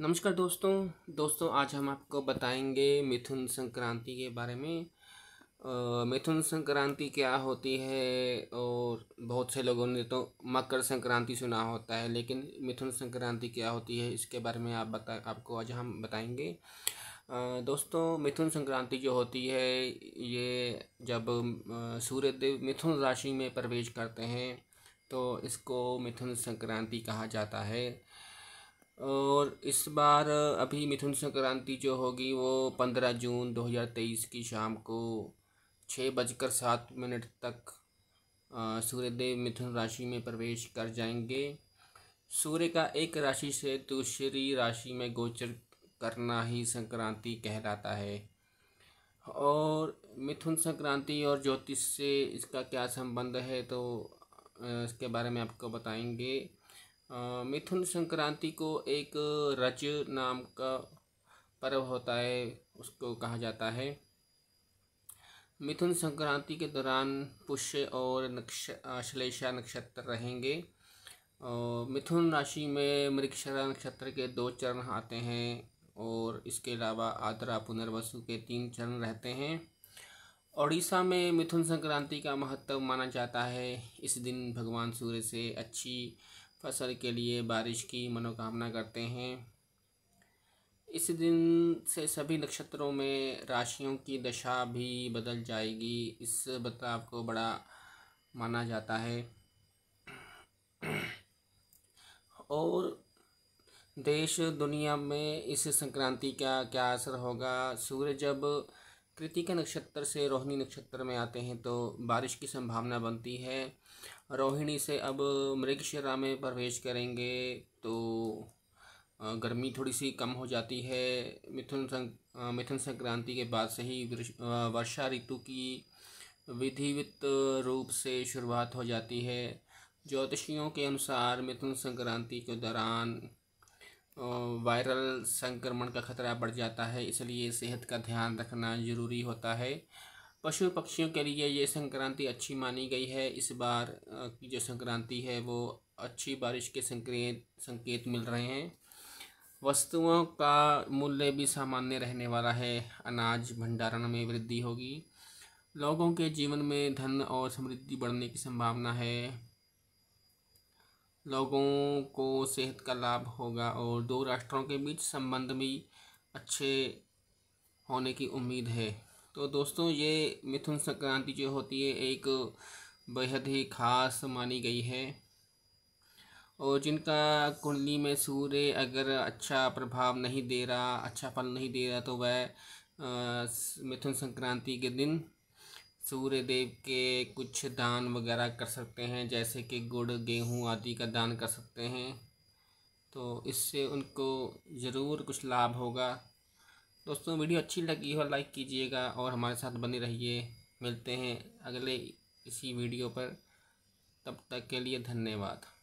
नमस्कार दोस्तों दोस्तों आज हम आपको बताएंगे मिथुन संक्रांति के बारे में आ, मिथुन संक्रांति क्या होती है और बहुत से लोगों ने तो मकर संक्रांति सुना होता है लेकिन मिथुन संक्रांति क्या होती है इसके बारे में आप बता आपको आज हम बताएंगे आ, दोस्तों मिथुन संक्रांति जो होती है ये जब सूर्यदेव मिथुन राशि में प्रवेश करते हैं तो इसको मिथुन संक्रांति कहा जाता है और इस बार अभी मिथुन संक्रांति जो होगी वो पंद्रह जून दो हज़ार तेईस की शाम को छः बजकर सात मिनट तक सूर्यदेव मिथुन राशि में प्रवेश कर जाएंगे सूर्य का एक राशि से दूसरी तो राशि में गोचर करना ही संक्रांति कहलाता है और मिथुन संक्रांति और ज्योतिष से इसका क्या संबंध है तो इसके बारे में आपको बताएंगे मिथुन संक्रांति को एक रज नाम का पर्व होता है उसको कहा जाता है मिथुन संक्रांति के दौरान पुष्य और नक्ष श्लेषा नक्षत्र रहेंगे और मिथुन राशि में मृक्षरा नक्षत्र के दो चरण आते हैं और इसके अलावा आद्रा पुनर्वसु के तीन चरण रहते हैं ओडिशा में मिथुन संक्रांति का महत्व माना जाता है इस दिन भगवान सूर्य से अच्छी फसल के लिए बारिश की मनोकामना करते हैं इस दिन से सभी नक्षत्रों में राशियों की दशा भी बदल जाएगी इस बदलाव को बड़ा माना जाता है और देश दुनिया में इस संक्रांति का क्या असर होगा सूर्य जब कृतिका नक्षत्र से रोहिणी नक्षत्र में आते हैं तो बारिश की संभावना बनती है रोहिणी से अब मृगशिरा में प्रवेश करेंगे तो गर्मी थोड़ी सी कम हो जाती है मिथुन सं मिथुन संक्रांति के बाद से ही वर्षा ऋतु की विधिवित रूप से शुरुआत हो जाती है ज्योतिषियों के अनुसार मिथुन संक्रांति के दौरान वायरल संक्रमण का खतरा बढ़ जाता है इसलिए सेहत का ध्यान रखना ज़रूरी होता है पशु पक्षियों के लिए ये संक्रांति अच्छी मानी गई है इस बार की जो संक्रांति है वो अच्छी बारिश के संकेत संकेत मिल रहे हैं वस्तुओं का मूल्य भी सामान्य रहने वाला है अनाज भंडारण में वृद्धि होगी लोगों के जीवन में धन और समृद्धि बढ़ने की संभावना है लोगों को सेहत का लाभ होगा और दो राष्ट्रों के बीच संबंध भी अच्छे होने की उम्मीद है तो दोस्तों ये मिथुन संक्रांति जो होती है एक बेहद ही खास मानी गई है और जिनका कुंडली में सूर्य अगर अच्छा प्रभाव नहीं दे रहा अच्छा फल नहीं दे रहा तो वह मिथुन संक्रांति के दिन सूर्य देव के कुछ दान वगैरह कर सकते हैं जैसे कि गुड़ गेहूँ आदि का दान कर सकते हैं तो इससे उनको ज़रूर कुछ लाभ होगा दोस्तों वीडियो अच्छी लगी हो लाइक कीजिएगा और हमारे साथ बने रहिए मिलते हैं अगले इसी वीडियो पर तब तक के लिए धन्यवाद